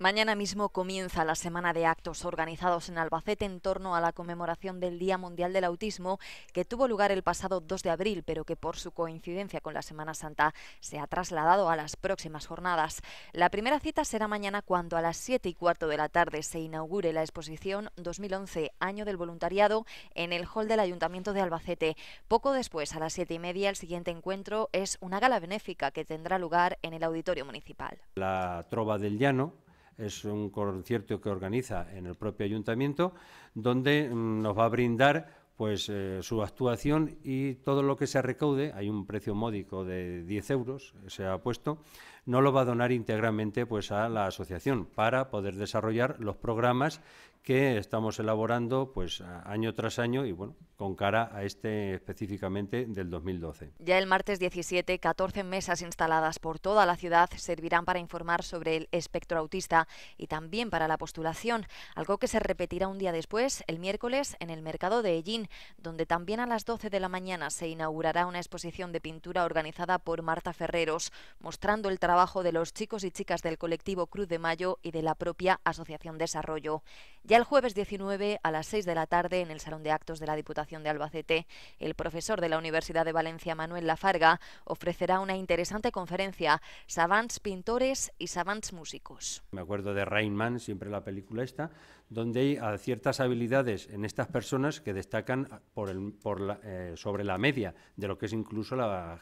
Mañana mismo comienza la semana de actos organizados en Albacete en torno a la conmemoración del Día Mundial del Autismo, que tuvo lugar el pasado 2 de abril, pero que por su coincidencia con la Semana Santa se ha trasladado a las próximas jornadas. La primera cita será mañana cuando a las 7 y cuarto de la tarde se inaugure la exposición 2011, Año del Voluntariado, en el hall del Ayuntamiento de Albacete. Poco después, a las 7 y media, el siguiente encuentro es una gala benéfica que tendrá lugar en el Auditorio Municipal. La Trova del Llano es un concierto que organiza en el propio ayuntamiento, donde mm, nos va a brindar pues eh, su actuación y todo lo que se recaude, hay un precio módico de 10 euros, se ha puesto, no lo va a donar íntegramente pues, a la asociación para poder desarrollar los programas que estamos elaborando pues año tras año y bueno, con cara a este específicamente del 2012. Ya el martes 17, 14 mesas instaladas por toda la ciudad servirán para informar sobre el espectro autista y también para la postulación, algo que se repetirá un día después, el miércoles, en el mercado de Ellín, donde también a las 12 de la mañana se inaugurará una exposición de pintura organizada por Marta Ferreros, mostrando el trabajo de los chicos y chicas del colectivo Cruz de Mayo y de la propia Asociación Desarrollo. Ya el jueves 19 a las 6 de la tarde en el Salón de Actos de la Diputación de Albacete, el profesor de la Universidad de Valencia, Manuel Lafarga, ofrecerá una interesante conferencia, Savants Pintores y Savants Músicos. Me acuerdo de Rainman, siempre la película esta, donde hay ah, ciertas habilidades en estas personas que destacan ah, por el, por eh, sobre la media de lo que es incluso las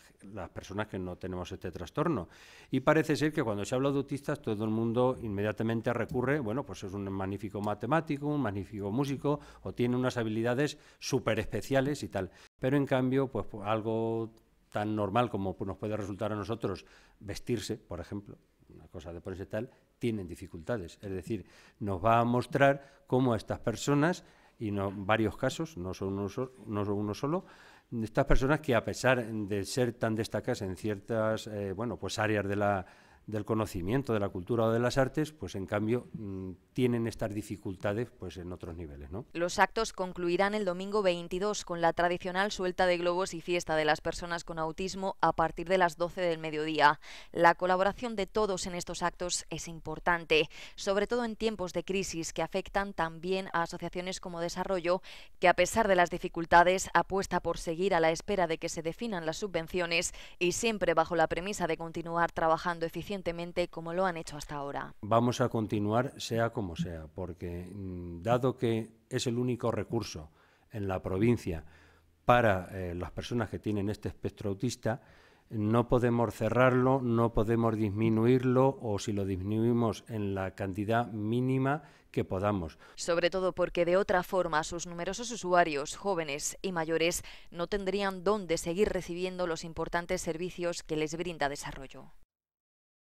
personas que no tenemos este trastorno. Y parece ser que cuando se habla de autistas todo el mundo inmediatamente recurre, bueno, pues es un magnífico matemático, un magnífico músico o tiene unas habilidades súper especiales y tal. Pero en cambio, pues, pues algo tan normal como pues, nos puede resultar a nosotros vestirse, por ejemplo, una cosa de ponerse tal, tienen dificultades. Es decir, nos va a mostrar cómo estas personas, y no, varios casos, no son uno, no uno solo, estas personas que a pesar de ser tan destacadas en ciertas eh, bueno, pues áreas de la, del conocimiento, de la cultura o de las artes, pues en cambio mm, tienen estas dificultades pues en otros niveles. ¿no? Los actos concluirán el domingo 22 con la tradicional suelta de globos y fiesta de las personas con autismo a partir de las 12 del mediodía. La colaboración de todos en estos actos es importante, sobre todo en tiempos de crisis que afectan también a asociaciones como Desarrollo, que a pesar de las dificultades apuesta por seguir a la espera de que se definan las subvenciones y siempre bajo la premisa de continuar trabajando eficientemente como lo han hecho hasta ahora. Vamos a continuar sea como sea, porque mm, dado que es el único recurso en la provincia para eh, las personas que tienen este espectro autista, no podemos cerrarlo, no podemos disminuirlo o si lo disminuimos en la cantidad mínima que podamos. Sobre todo porque de otra forma sus numerosos usuarios, jóvenes y mayores, no tendrían dónde seguir recibiendo los importantes servicios que les brinda desarrollo.